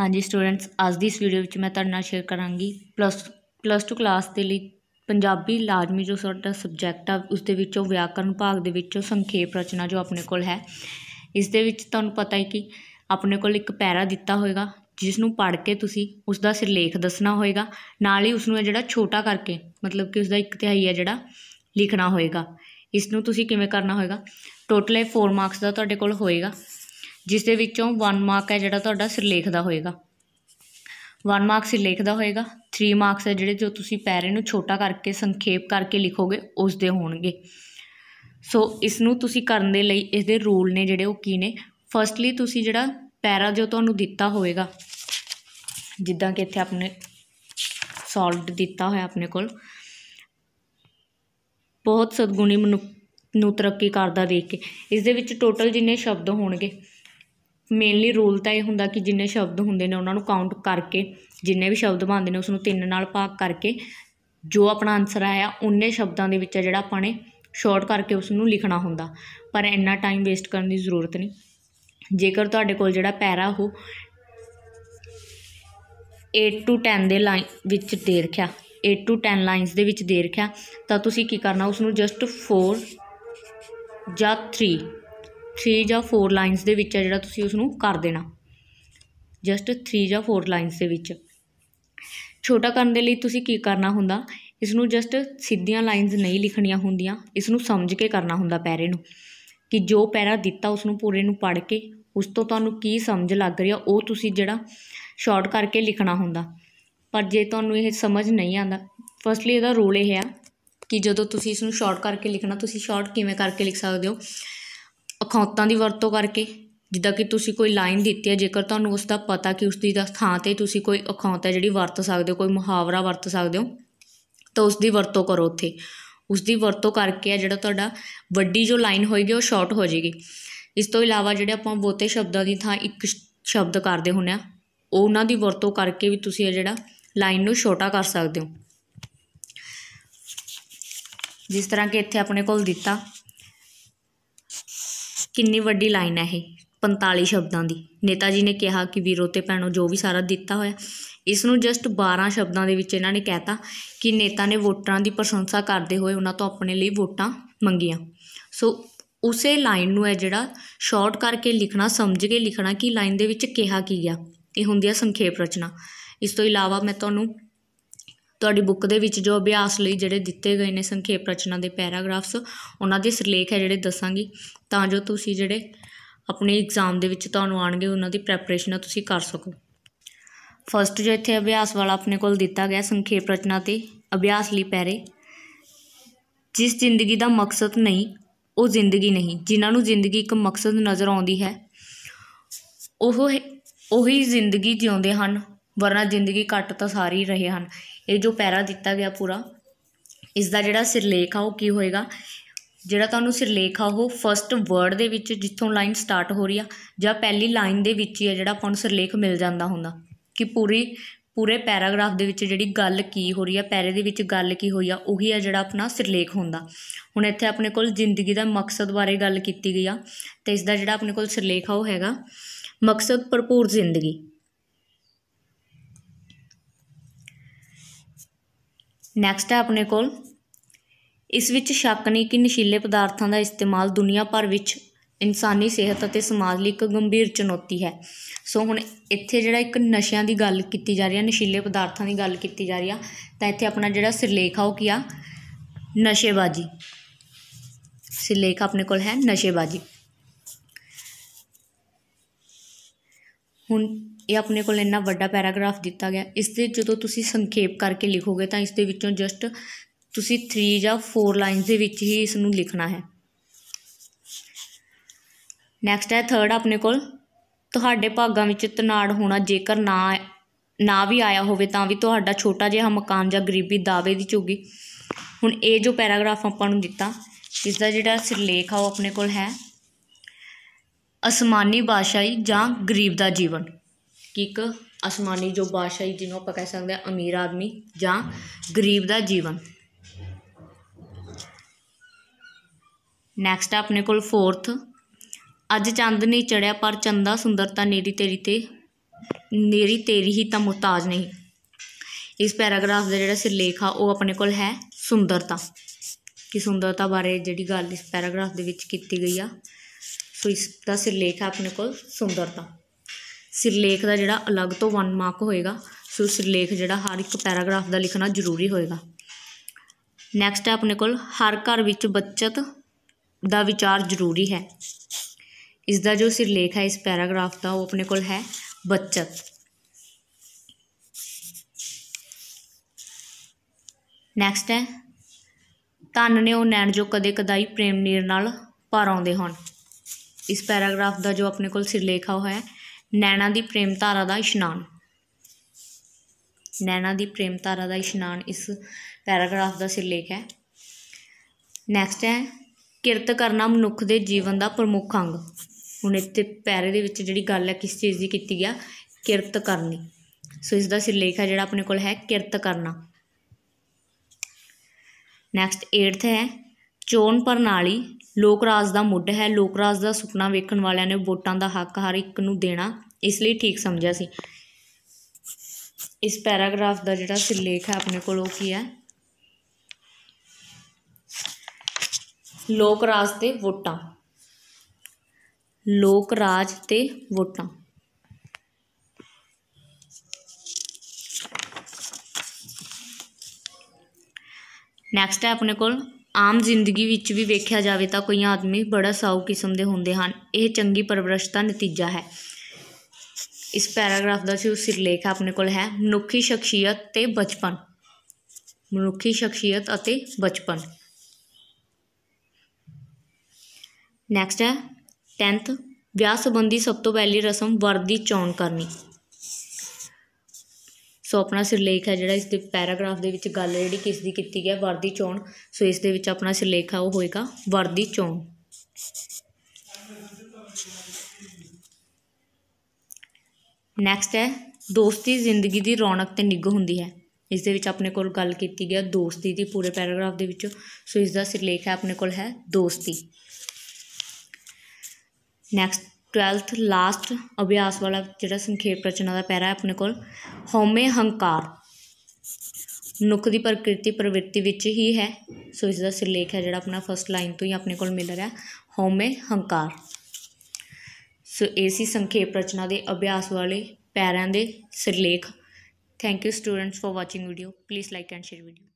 ਹਾਂਜੀ ਸਟੂਡੈਂਟਸ ਅੱਜ ਦੀ ਇਸ ਵੀਡੀਓ ਵਿੱਚ ਮੈਂ ਤੁਹਾਡੇ ਨਾਲ ਸ਼ੇਅਰ ਕਰਾਂਗੀ ਪਲੱਸ ਪਲੱਸ 2 ਕਲਾਸ ਦੇ ਲਈ ਪੰਜਾਬੀ ਲਾਜ਼ਮੀ ਜੋ ਸਾਡਾ ਸਬਜੈਕਟ ਆ ਉਸ ਦੇ ਵਿੱਚੋਂ ਵਿਆਕਰਨ ਭਾਗ ਦੇ ਵਿੱਚੋਂ ਸੰਖੇਪ ਰਚਨਾ ਜੋ ਆਪਣੇ ਕੋਲ ਹੈ ਇਸ ਦੇ ਵਿੱਚ ਤੁਹਾਨੂੰ ਪਤਾ ਹੈ ਕਿ ਆਪਣੇ ਕੋਲ ਇੱਕ ਪੈਰਾ ਦਿੱਤਾ ਹੋਏਗਾ ਜਿਸ ਨੂੰ ਪੜ੍ਹ ਕੇ ਤੁਸੀਂ ਉਸ ਦਾ ਸਿਰਲੇਖ ਦੱਸਣਾ ਹੋਏਗਾ ਨਾਲ ਹੀ ਉਸ ਨੂੰ ਜਿਹੜਾ ਛੋਟਾ ਕਰਕੇ ਮਤਲਬ ਕਿ ਉਸ ਦਾ ਇੱਕ ਤਿਹਾਈ ਹੈ ਜਿਹੜਾ ਲਿਖਣਾ ਹੋਏਗਾ ਇਸ ਨੂੰ ਤੁਸੀਂ ਕਿਵੇਂ ਕਰਨਾ ਹੋਏਗਾ ਟੋਟਲ 4 ਮਾਰਕਸ ਦਾ ਤੁਹਾਡੇ ਕੋਲ ਹੋਏਗਾ ਜਿਸ ਦੇ ਵਿੱਚੋਂ 1 ਮਾਰਕ ਹੈ ਜਿਹੜਾ ਤੁਹਾਡਾ ਸਿਰਲੇਖ ਦਾ ਹੋਏਗਾ 1 ਮਾਰਕ ਸਿਰਲੇਖ ਦਾ ਹੋਏਗਾ 3 ਮਾਰਕਸ ਹੈ ਜਿਹੜੇ ਜੋ ਤੁਸੀਂ ਪੈਰੇ ਨੂੰ ਛੋਟਾ ਕਰਕੇ ਸੰਖੇਪ ਕਰਕੇ ਲਿਖੋਗੇ ਉਸ ਦੇ ਹੋਣਗੇ ਸੋ ਇਸ ਨੂੰ ਤੁਸੀਂ ਕਰਨ ਦੇ ਲਈ ਇਸ ਦੇ ਰੂਲ ਨੇ ਜਿਹੜੇ ਉਹ ਕੀ ਨੇ ਫਰਸਟਲੀ ਤੁਸੀਂ ਜਿਹੜਾ ਪੈਰਾ ਜੋ ਤੁਹਾਨੂੰ ਦਿੱਤਾ ਹੋਏਗਾ ਜਿੱਦਾਂ ਕਿ ਇੱਥੇ ਆਪਣੇ ਸੋਲਵਡ ਦਿੱਤਾ ਹੋਇਆ ਆਪਣੇ ਕੋਲ ਬਹੁਤ ਸਦਗੁਣੀ ਮਨੁੱਖ ਨੂੰ ਤਰੱਕੀ ਕਰਦਾ ਦੇਖ ਕੇ ਇਸ ਦੇ ਵਿੱਚ ਟੋਟਲ ਜਿੰਨੇ ਸ਼ਬਦ ਹੋਣਗੇ ਮੇਨਲੀ ਰੂਲ ਤਾਂ ਇਹ ਹੁੰਦਾ ਕਿ ਜਿੰਨੇ ਸ਼ਬਦ ਹੁੰਦੇ ਨੇ ਉਹਨਾਂ ਨੂੰ ਕਾਊਂਟ ਕਰਕੇ ਜਿੰਨੇ ਵੀ ਸ਼ਬਦ ਬਣਦੇ ਨੇ ਉਸ ਨੂੰ ਤਿੰਨ ਨਾਲ ਭਾਗ ਕਰਕੇ ਜੋ ਆਪਣਾ ਆਨਸਰ ਆਇਆ ਉਹਨੇ ਸ਼ਬਦਾਂ ਦੇ ਵਿੱਚ ਜਿਹੜਾ ਆਪਾਂ ਨੇ ਸ਼ਾਰਟ ਕਰਕੇ ਉਸ ਨੂੰ ਲਿਖਣਾ ਹੁੰਦਾ ਪਰ ਇੰਨਾ ਟਾਈਮ ਵੇਸਟ ਕਰਨ ਦੀ ਜ਼ਰੂਰਤ ਨਹੀਂ ਜੇਕਰ ਤੁਹਾਡੇ ਕੋਲ ਜਿਹੜਾ ਪੈਰਾ ਉਹ 8 ਟੂ 10 ਦੇ ਲਾਈਨ ਵਿੱਚ ਦੇ ਰੱਖਿਆ 8 ਟੂ 10 ਲਾਈਨਸ ਦੇ ਵਿੱਚ ਦੇ ਰੱਖਿਆ ਤਾਂ ਤੁਸੀਂ ਕੀ ਕਰਨਾ ਉਸ ਨੂੰ ਜਸਟ 4 ਜਾਂ 3 3 ਜਾਂ 4 ਲਾਈਨਸ ਦੇ ਵਿੱਚ ਆ ਜਿਹੜਾ ਤੁਸੀਂ ਉਸ ਨੂੰ ਕਰ ਦੇਣਾ ਜਸਟ 3 ਜਾਂ 4 ਲਾਈਨਸ ਦੇ ਵਿੱਚ ਛੋਟਾ ਕਰਨ ਦੇ ਲਈ ਤੁਸੀਂ ਕੀ ਕਰਨਾ ਹੁੰਦਾ ਇਸ ਨੂੰ ਜਸਟ ਸਿੱਧੀਆਂ ਲਾਈਨਸ ਨਹੀਂ ਲਿਖਣੀਆਂ ਹੁੰਦੀਆਂ ਇਸ ਨੂੰ ਸਮਝ ਕੇ ਕਰਨਾ ਹੁੰਦਾ ਪੈਰੇ ਨੂੰ ਕਿ ਜੋ ਪੈਰਾ ਦਿੱਤਾ ਉਸ ਨੂੰ ਪੂਰੇ ਨੂੰ ਪੜ੍ਹ ਕੇ ਉਸ ਤੋਂ ਤੁਹਾਨੂੰ ਕੀ ਸਮਝ ਲੱਗ ਰਹੀ ਆ ਉਹ ਤੁਸੀਂ ਜਿਹੜਾ ਸ਼ਾਰਟ ਕਰਕੇ ਲਿਖਣਾ ਹੁੰਦਾ ਪਰ ਜੇ ਤੁਹਾਨੂੰ ਇਹ ਸਮਝ ਨਹੀਂ ਆਂਦਾ ਫਸਟਲੀ ਇਹਦਾ ਰੋਲ ਇਹ ਹੈ ਕਿ ਜਦੋਂ ਤੁਸੀਂ ਇਸ ਨੂੰ ਸ਼ਾਰਟ ਕਰਕੇ ਲਿਖਣਾ ਤੁਸੀਂ ਸ਼ਾਰਟ ਕਿਵੇਂ ਕਰਕੇ ਲਿਖ ਸਕਦੇ ਹੋ ਅਖੌਤਾਂ ਦੀ ਵਰਤੋਂ ਕਰਕੇ ਜਿੱਦਾਂ ਕਿ ਤੁਸੀਂ ਕੋਈ ਲਾਈਨ ਦਿੱਤੀ ਹੈ ਜੇਕਰ ਤੁਹਾਨੂੰ ਉਸ ਦਾ ਪਤਾ ਕਿ ਉਸ ਦੀ ਦਾ ਥਾਂ 'ਤੇ ਤੁਸੀਂ ਕੋਈ ਅਖੌਤ ਹੈ ਜਿਹੜੀ ਵਰਤ ਸਕਦੇ ਹੋ ਕੋਈ ਮੁਹਾਵਰਾ ਵਰਤ ਸਕਦੇ ਹੋ ਤਾਂ ਉਸ ਦੀ ਵਰਤੋਂ ਕਰੋ ਉੱਥੇ ਉਸ ਦੀ ਵਰਤੋਂ ਕਰਕੇ ਆ ਜਿਹੜਾ ਤੁਹਾਡਾ ਵੱਡੀ ਜੋ ਲਾਈਨ ਹੋਏਗੀ ਉਹ ਸ਼ਾਰਟ ਹੋ ਜਾਏਗੀ ਇਸ ਤੋਂ ਇਲਾਵਾ ਜਿਹੜੇ ਆਪਾਂ ਬਹੁਤੇ ਸ਼ਬਦਾਂ ਦੀ ਥਾਂ ਇੱਕ ਸ਼ਬਦ ਕਰਦੇ ਹੁੰਨੇ ਆ ਉਹਨਾਂ ਦੀ ਵਰਤੋਂ ਕਰਕੇ ਵੀ ਤੁਸੀਂ ਇਹ ਜਿਹੜਾ ਲਾਈਨ ਨੂੰ ਛੋਟਾ ਕਰ ਸਕਦੇ ਹੋ ਜਿਸ ਤਰ੍ਹਾਂ ਕਿ ਇੱਥੇ ਆਪਣੇ ਕੋਲ ਦਿੱਤਾ ਕਿੰਨੀ ਵੱਡੀ ਲਾਈਨ ਹੈ ਇਹ 45 ਸ਼ਬਦਾਂ ਦੀ ਨੇਤਾ ਜੀ ਨੇ ਕਿਹਾ ਕਿ ਵੀਰੋ ਤੇ ਭੈਣੋ ਜੋ ਵੀ ਸਾਰਾ ਦਿੱਤਾ ਹੋਇਆ ਇਸ ਨੂੰ ਜਸਟ 12 ਸ਼ਬਦਾਂ ਦੇ ਵਿੱਚ ਇਹਨਾਂ ਨੇ ਕਹਿਤਾ ਕਿ ਨੇਤਾ ਨੇ ਵੋਟਰਾਂ ਦੀ ਪ੍ਰਸ਼ੰਸਾ ਕਰਦੇ ਹੋਏ ਉਹਨਾਂ ਤੋਂ ਆਪਣੇ ਲਈ ਵੋਟਾਂ ਮੰਗੀਆਂ ਸੋ ਉਸੇ ਲਾਈਨ ਨੂੰ ਹੈ ਜਿਹੜਾ ਸ਼ਾਰਟ ਕਰਕੇ ਲਿਖਣਾ ਸਮਝ ਕੇ ਲਿਖਣਾ ਕਿ ਲਾਈਨ ਦੇ ਵਿੱਚ ਕਿਹਾ ਕੀ ਗਿਆ ਇਹ ਹੁੰਦੀ ਹੈ ਸੰਖੇਪ ਰਚਨਾ ਇਸ ਤੋਂ ਇਲਾਵਾ ਮੈਂ ਤੁਹਾਨੂੰ ਤੁਹਾਡੀ ਬੁੱਕ ਦੇ ਵਿੱਚ ਜੋ ਅਭਿਆਸ ਲਈ ਜਿਹੜੇ ਦਿੱਤੇ ਗਏ ਨੇ ਸੰਖੇਪ ਰਚਨਾ ਦੇ ਪੈਰਾਗ੍ਰਾਫਸ ਉਹਨਾਂ ਦੇ ਸਿਰਲੇਖ ਹੈ ਜਿਹੜੇ ਦੱਸਾਂਗੀ ਤਾਂ ਜੋ ਤੁਸੀਂ ਜਿਹੜੇ ਆਪਣੇ ਐਗਜ਼ਾਮ ਦੇ ਵਿੱਚ ਤੁਹਾਨੂੰ ਆਣਗੇ ਉਹਨਾਂ ਦੀ ਪ੍ਰੈਪਰੇਸ਼ਨ ਤੁਸੀਂ ਕਰ ਸਕੋ ਫਸਟ ਜੋ ਇੱਥੇ ਅਭਿਆਸ ਵਾਲਾ ਆਪਣੇ ਕੋਲ ਦਿੱਤਾ ਗਿਆ ਸੰਖੇਪ ਰਚਨਾ ਤੇ ਅਭਿਆਸ ਲਈ ਪੈਰੇ ਜਿਸ ਜ਼ਿੰਦਗੀ ਦਾ ਮਕਸਦ ਨਹੀਂ ਉਹ ਜ਼ਿੰਦਗੀ ਨਹੀਂ ਜਿਨ੍ਹਾਂ ਨੂੰ ਜ਼ਿੰਦਗੀ ਇੱਕ ਮਕਸਦ ਨਜ਼ਰ ਆਉਂਦੀ ਹੈ ਉਹ ਉਹੀ ਜ਼ਿੰਦਗੀ ਜਿਉਂਦੇ ਹਨ ਵਰਨਾ ਜ਼ਿੰਦਗੀ ਕੱਟ ਤਾਂ ਸਾਰੀ ਰਹੇ ਹਨ ਇਹ ਜੋ ਪੈਰਾ ਦਿੱਤਾ ਗਿਆ ਪੂਰਾ ਇਸ ਦਾ ਜਿਹੜਾ ਸਿਰਲੇਖ ਆ ਉਹ ਕੀ ਹੋਏਗਾ ਜਿਹੜਾ ਤੁਹਾਨੂੰ ਸਿਰਲੇਖ ਆ ਉਹ ਫਰਸਟ ਵਰਡ ਦੇ ਵਿੱਚ ਜਿੱਥੋਂ ਲਾਈਨ ਸਟਾਰਟ ਹੋ ਰਹੀ ਆ ਜਾਂ ਪਹਿਲੀ ਲਾਈਨ ਦੇ ਵਿੱਚ ਹੀ ਆ ਜਿਹੜਾ ਆਪਾਂ ਨੂੰ ਸਿਰਲੇਖ ਮਿਲ ਜਾਂਦਾ ਹੁੰਦਾ ਕਿ ਪੂਰੀ ਪੂਰੇ ਪੈਰਾਗ੍ਰਾਫ ਦੇ ਵਿੱਚ ਜਿਹੜੀ ਗੱਲ ਕੀ ਹੋ ਰਹੀ ਆ ਪੈਰੇ ਦੇ ਵਿੱਚ ਗੱਲ ਕੀ ਹੋਈ ਆ ਉਹੀ ਆ ਜਿਹੜਾ ਆਪਣਾ ਸਿਰਲੇਖ ਹੁੰਦਾ ਹੁਣ ਇੱਥੇ ਆਪਣੇ ਕੋਲ ਜ਼ਿੰਦਗੀ ਦਾ ਮਕਸਦ ਬਾਰੇ ਗੱਲ ਕੀਤੀ ਗਈ ਆ ਤੇ ਇਸ ਦਾ ਜਿਹੜਾ ਆਪਣੇ ਕੋਲ ਸਿਰਲੇਖ ਆ ਉਹ ਹੈਗਾ ਮਕਸਦ ਭਰਪੂਰ ਜ਼ਿੰਦਗੀ ਨੈਕਸਟ ਹੈ ਆਪਣੇ ਕੋਲ ਇਸ ਵਿੱਚ ਸ਼ੱਕ ਨਹੀਂ ਕਿ ਨਸ਼ੀਲੇ ਪਦਾਰਥਾਂ ਦਾ ਇਸਤੇਮਾਲ ਦੁਨੀਆ ਭਰ ਵਿੱਚ ਇਨਸਾਨੀ ਸਿਹਤ ਅਤੇ ਸਮਾਜ ਲਈ ਇੱਕ ਗੰਭੀਰ ਚੁਣੌਤੀ ਹੈ ਸੋ ਹੁਣ ਇੱਥੇ ਜਿਹੜਾ ਇੱਕ ਨਸ਼ਿਆਂ ਦੀ ਗੱਲ ਕੀਤੀ ਜਾ ਰਹੀ ਹੈ ਨਸ਼ੀਲੇ ਪਦਾਰਥਾਂ ਦੀ ਗੱਲ ਕੀਤੀ ਜਾ ਰਹੀ ਆ ਤਾਂ ਇੱਥੇ ਆਪਣਾ ਜਿਹੜਾ ਸਿਰਲੇਖ ਆ ਉਹ ਕੀ ਆ ਨਸ਼ੇਬਾਜੀ ਸਿਰਲੇਖ ਆਪਣੇ ਕੋਲ ਹੈ ਨਸ਼ੇਬਾਜੀ ਹੁਣ ਇਹ ਆਪਣੇ ਕੋਲ ਇੰਨਾ ਵੱਡਾ ਪੈਰਾਗ੍ਰਾਫ ਦਿੱਤਾ ਗਿਆ ਇਸ ਦੇ ਜਦੋਂ ਤੁਸੀਂ ਸੰਖੇਪ ਕਰਕੇ ਲਿਖੋਗੇ ਤਾਂ ਇਸ ਦੇ ਵਿੱਚੋਂ ਜਸਟ ਤੁਸੀਂ 3 ਜਾਂ 4 ਲਾਈਨਸ ਦੇ ਵਿੱਚ ਹੀ ਇਸ ਨੂੰ ਲਿਖਣਾ ਹੈ ਨੈਕਸਟ ਹੈ ਥਰਡ ਆਪਣੇ ਕੋਲ ਤੁਹਾਡੇ ਭਾਗਾਂ ਵਿੱਚ ਤਨਾੜ ਹੋਣਾ ਜੇਕਰ ਨਾ ਨਾ ਵੀ ਆਇਆ ਹੋਵੇ ਤਾਂ ਵੀ ਤੁਹਾਡਾ ਛੋਟਾ ਜਿਹਾ ਮਕਾਨ ਜਾਂ ਗਰੀਬੀ ਦਾਅਵੇ ਦੀ ਝੁੱਗੀ ਹੁਣ ਇਹ ਜੋ ਪੈਰਾਗ੍ਰਾਫ ਆਪਾਂ ਨੂੰ ਦਿੱਤਾ ਇਸ ਦਾ ਜਿਹੜਾ ਸਿਰਲੇਖ ਆ ਉਹ ਆਪਣੇ ਕੋਲ ਹੈ ਅਸਮਾਨੀ ਬਾਸ਼ਾਈ ਜਾਂ ਗਰੀਬ ਦਾ ਜੀਵਨ ਕਿ ਇੱਕ ਅਸਮਾਨੀ ਜੋ ਬਾਦਸ਼ਾਹੀ ਜਿਹਨੂੰ ਆਪਾਂ ਕਹਿ ਸਕਦੇ ਆ ਅਮੀਰ ਆਦਮੀ ਜਾਂ ਗਰੀਬ ਦਾ ਜੀਵਨ ਨੈਕਸਟ ਆਪਣੇ ਕੋਲ ਫੋਰਥ ਅੱਜ ਚੰਦ ਨਹੀਂ ਚੜਿਆ ਪਰ ਚੰਦਾ ਸੁੰਦਰਤਾ ਨੇਰੀ ਤੇਰੀ ਤੇ ਨੇਰੀ ਤੇਰੀ ਹੀ ਤਾਂ ਮੁਤਾਜ ਨਹੀਂ ਇਸ ਪੈਰਾਗ੍ਰਾਫ ਦਾ ਜਿਹੜਾ ਸਿਰਲੇਖ ਆ ਉਹ ਆਪਣੇ ਕੋਲ ਹੈ ਸੁੰਦਰਤਾ ਕਿ ਸੁੰਦਰਤਾ ਬਾਰੇ ਜਿਹੜੀ ਗੱਲ ਇਸ ਪੈਰਾਗ੍ਰਾਫ ਦੇ ਵਿੱਚ ਕੀਤੀ ਗਈ ਆ ਸੋ ਇਸ ਦਾ ਸਿਰਲੇਖ ਆ ਆਪਣੇ ਕੋਲ ਸੁੰਦਰਤਾ ਸਿਰਲੇਖ ਦਾ ਜਿਹੜਾ ਅਲੱਗ ਤੋਂ 1 ਮਾਰਕ ਹੋਏਗਾ ਸੋ ਸਿਰਲੇਖ ਜਿਹੜਾ ਹਰ ਇੱਕ ਪੈਰਾਗ੍ਰਾਫ ਦਾ ਲਿਖਣਾ ਜ਼ਰੂਰੀ ਹੋਏਗਾ ਨੈਕਸਟ ਹੈ ਆਪਣੇ ਕੋਲ ਹਰ ਘਰ ਵਿੱਚ ਬੱਚਤ ਦਾ ਵਿਚਾਰ ਜ਼ਰੂਰੀ ਹੈ ਇਸ ਦਾ ਜੋ ਸਿਰਲੇਖ ਹੈ ਇਸ ਪੈਰਾਗ੍ਰਾਫ ਦਾ ਉਹ ਆਪਣੇ ਕੋਲ ਹੈ ਬੱਚਤ ਨੈਕਸਟ ਹੈ ਤਨ ਨੇ ਉਹ ਨੈਣ ਜੋ ਕਦੇ ਕਦਾਈ ਪ੍ਰੇਮ ਨੀਰ ਨਾਲ ਭਰ ਆਉਂਦੇ ਹਨ ਇਸ ਪੈਰਾਗ੍ਰਾਫ ਦਾ ਜੋ ਆਪਣੇ ਕੋਲ ਸਿਰਲੇਖ ਆ ਹੋਇਆ ਹੈ ਨੈਣਾ ਦੀ ਪ੍ਰੇਮ ਧਾਰਾ ਦਾ ਇਸ਼ਨਾਨ ਨੈਣਾ ਦੀ ਪ੍ਰੇਮ ਧਾਰਾ ਦਾ ਇਸ਼ਨਾਨ ਇਸ ਪੈਰਾਗ੍ਰਾਫ ਦਾ ਸਿਰਲੇਖ ਹੈ ਨੈਕਸਟ ਹੈ ਕਿਰਤ ਕਰਨਾ ਮਨੁੱਖ ਦੇ ਜੀਵਨ ਦਾ ਪ੍ਰਮੁੱਖ ਅੰਗ ਹੁਣ ਇੱਥੇ ਪੈਰੇ ਦੇ ਵਿੱਚ ਜਿਹੜੀ ਗੱਲ ਹੈ ਕਿਸ ਚੀਜ਼ ਦੀ ਕੀਤੀ ਗਿਆ ਕਿਰਤ ਕਰਨੀ ਸੋ ਇਸ ਦਾ ਸਿਰਲੇਖ ਹੈ ਜਿਹੜਾ ਆਪਣੇ ਕੋਲ ਹੈ ਕਿਰਤ ਕਰਨਾ ਨੈਕਸਟ 8th ਹੈ ਚੋਣ ਪ੍ਰਣਾਲੀ ਲੋਕ ਰਾਜ ਦਾ ਮੁੱਢ ਹੈ ਲੋਕ ਰਾਜ ਦਾ ਸੁਪਨਾ ਵੇਖਣ ਵਾਲਿਆਂ ਨੇ ਵੋਟਾਂ ਦਾ ਹੱਕ ਹਰ ਇੱਕ ਨੂੰ ਦੇਣਾ ਇਸ ਲਈ ਠੀਕ ਸਮਝਿਆ ਸੀ ਇਸ ਪੈਰਾਗ੍ਰਾਫ ਦਾ ਜਿਹੜਾ ਸਿਰਲੇਖ ਹੈ ਆਪਣੇ ਕੋਲ ਉਹ ਕੀ ਹੈ ਲੋਕ ਰਾਜ ਤੇ ਵੋਟਾਂ ਲੋਕ ਰਾਜ ਤੇ ਵੋਟਾਂ ਨੈਕਸਟ ਹੈ ਆਪਣੇ ਕੋਲ ਆਮ ਜ਼ਿੰਦਗੀ ਵਿੱਚ ਵੀ ਵੇਖਿਆ ਜਾਵੇ ਤਾਂ ਕੋਈ ਆਦਮੀ ਬੜਾ ਸਾਊ ਕਿਸਮ ਦੇ ਹੁੰਦੇ ਹਨ ਇਹ ਚੰਗੀ ਪਰਵਰਸ਼ ਦਾ ਨਤੀਜਾ ਹੈ ਇਸ ਪੈਰਾਗ੍ਰਾਫ ਦਾ ਜੋ ਸਿਰਲੇਖ ਆਪਣੇ ਕੋਲ ਹੈ ਮਨੁੱਖੀ ਸ਼ਖਸੀਅਤ ਤੇ ਬਚਪਨ ਮਨੁੱਖੀ ਸ਼ਖਸੀਅਤ ਅਤੇ ਬਚਪਨ ਨੈਕਸਟ ਹੈ 10th ਵਿਆਹ ਸੰਬੰਧੀ ਸਭ ਤੋਂ ਪਹਿਲੀ ਰਸਮ ਵਰ ਦੀ ਚੋਣ ਕਰਨੀ ਸੋ ਆਪਣਾ ਸਿਰਲੇਖ ਹੈ ਜਿਹੜਾ ਇਸ ਦੇ ਪੈਰਾਗ੍ਰਾਫ ਦੇ ਵਿੱਚ ਗੱਲ ਜਿਹੜੀ ਕਿਸ ਦੀ ਕੀਤੀ ਗਿਆ ਵਰਦੀ ਚੋਣ ਸੋ ਇਸ ਦੇ ਵਿੱਚ ਆਪਣਾ ਸਿਰਲੇਖ ਆ ਉਹ ਹੋਏਗਾ ਵਰਦੀ ਚੋਣ ਨੈਕਸਟ ਹੈ ਦੋਸਤੀ ਜ਼ਿੰਦਗੀ ਦੀ ਰੌਣਕ ਤੇ ਨਿੱਘ ਹੁੰਦੀ ਹੈ ਇਸ ਦੇ ਵਿੱਚ ਆਪਣੇ ਕੋਲ ਗੱਲ ਕੀਤੀ ਗਿਆ ਦੋਸਤੀ ਦੀ ਪੂਰੇ ਪੈਰਾਗ੍ਰਾਫ ਦੇ ਵਿੱਚ ਸੋ ਇਸ ਦਾ ਸਿਰਲੇਖ ਹੈ ਆਪਣੇ ਕੋਲ ਹੈ ਦੋਸਤੀ ਨੈਕਸਟ 12th ਲਾਸਟ ਅਭਿਆਸ ਵਾਲਾ ਜਿਹੜਾ ਸੰਖੇਪ ਰਚਨਾ ਦਾ ਪੈਰਾ ਆਪਣੇ ਕੋਲ ਹਉਮੈ ਹੰਕਾਰ ਮਨੁੱਖ ਦੀ ਪ੍ਰਕਿਰਤੀ ਪ੍ਰਵਿਰਤੀ ਵਿੱਚ ਹੀ ਹੈ ਸੋ ਇਸ ਦਾ ਸਿਰਲੇਖ ਹੈ ਜਿਹੜਾ ਆਪਣਾ ਫਸਟ ਲਾਈਨ ਤੋਂ ਹੀ ਆਪਣੇ ਕੋਲ ਮਿਲ ਰਿਹਾ ਹਉਮੈ ਹੰਕਾਰ ਸੋ ਇਹ ਸੀ ਸੰਖੇਪ ਰਚਨਾ ਦੇ ਅਭਿਆਸ ਵਾਲੇ ਪੈਰਾਂ ਦੇ ਸਿਰਲੇਖ thank you students for watching video please like and share video